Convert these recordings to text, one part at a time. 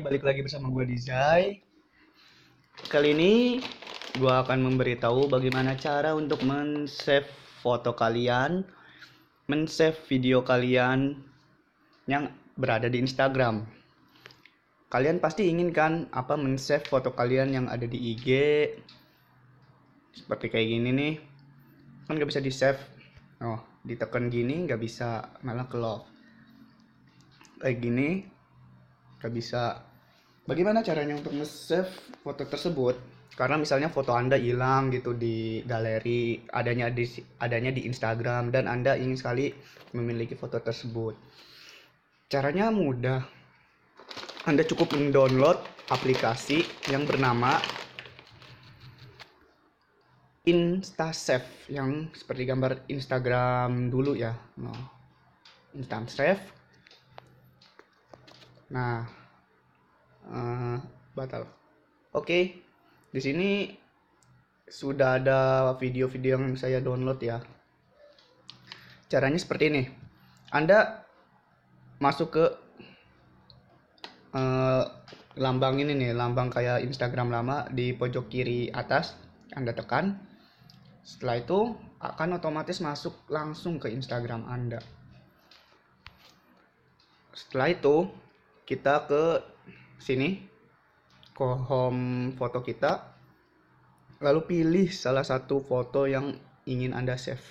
balik lagi bersama gue Dizai. Kali ini gue akan memberitahu bagaimana cara untuk men-save foto kalian, men-save video kalian yang berada di Instagram. Kalian pasti ingin kan apa men-save foto kalian yang ada di IG seperti kayak gini nih. Kan gak bisa di-save. Oh, ditekan gini nggak bisa malah ke lock. Kayak gini kita bisa bagaimana caranya untuk nge-save foto tersebut karena misalnya foto Anda hilang gitu di galeri adanya di adanya di Instagram dan Anda ingin sekali memiliki foto tersebut. Caranya mudah. Anda cukup mendownload aplikasi yang bernama InstaSave yang seperti gambar Instagram dulu ya. Nah, InstaSave Nah, uh, batal. Oke, okay. di sini sudah ada video-video yang saya download ya. Caranya seperti ini. Anda masuk ke uh, lambang ini nih, lambang kayak Instagram lama di pojok kiri atas. Anda tekan. Setelah itu akan otomatis masuk langsung ke Instagram Anda. Setelah itu kita ke sini ke home foto kita lalu pilih salah satu foto yang ingin Anda save.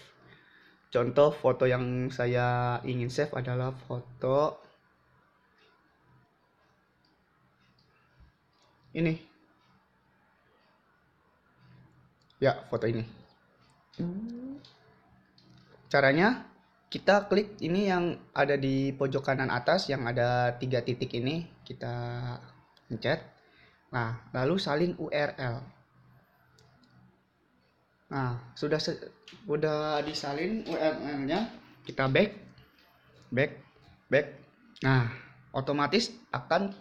Contoh foto yang saya ingin save adalah foto ini. Ya, foto ini. Hmm. Caranya kita klik ini yang ada di pojok kanan atas yang ada tiga titik ini kita pencet nah lalu salin URL nah sudah sudah disalin URL-nya kita back back back nah otomatis akan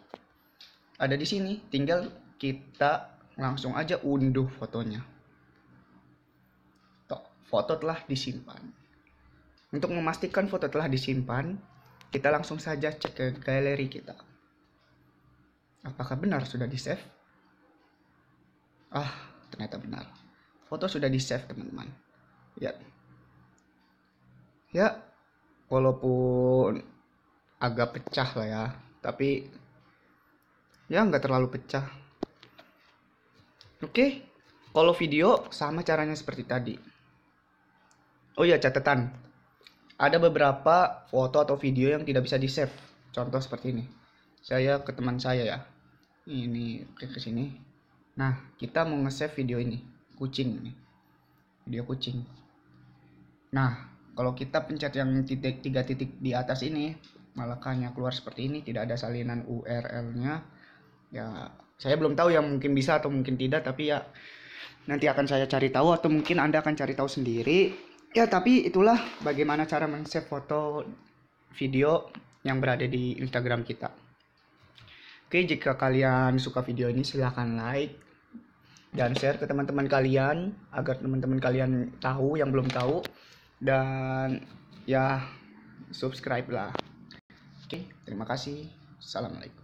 ada di sini tinggal kita langsung aja unduh fotonya foto telah disimpan untuk memastikan foto telah disimpan, kita langsung saja cek ke galeri kita. Apakah benar sudah di-save? Ah, ternyata benar. Foto sudah di-save, teman-teman. Ya. Ya, walaupun agak pecah lah ya, tapi ya nggak terlalu pecah. Oke, kalau video sama caranya seperti tadi. Oh iya catatan, ada beberapa foto atau video yang tidak bisa di save contoh seperti ini saya ke teman saya ya ini ke sini nah kita mau nge-save video ini kucing ini video kucing nah kalau kita pencet yang titik tiga titik di atas ini malahnya keluar seperti ini tidak ada salinan URL-nya ya saya belum tahu yang mungkin bisa atau mungkin tidak tapi ya nanti akan saya cari tahu atau mungkin anda akan cari tahu sendiri ya tapi itulah bagaimana cara men-save foto video yang berada di Instagram kita. Oke, jika kalian suka video ini silahkan like dan share ke teman-teman kalian agar teman-teman kalian tahu yang belum tahu dan ya subscribe lah. Oke, terima kasih. Assalamualaikum.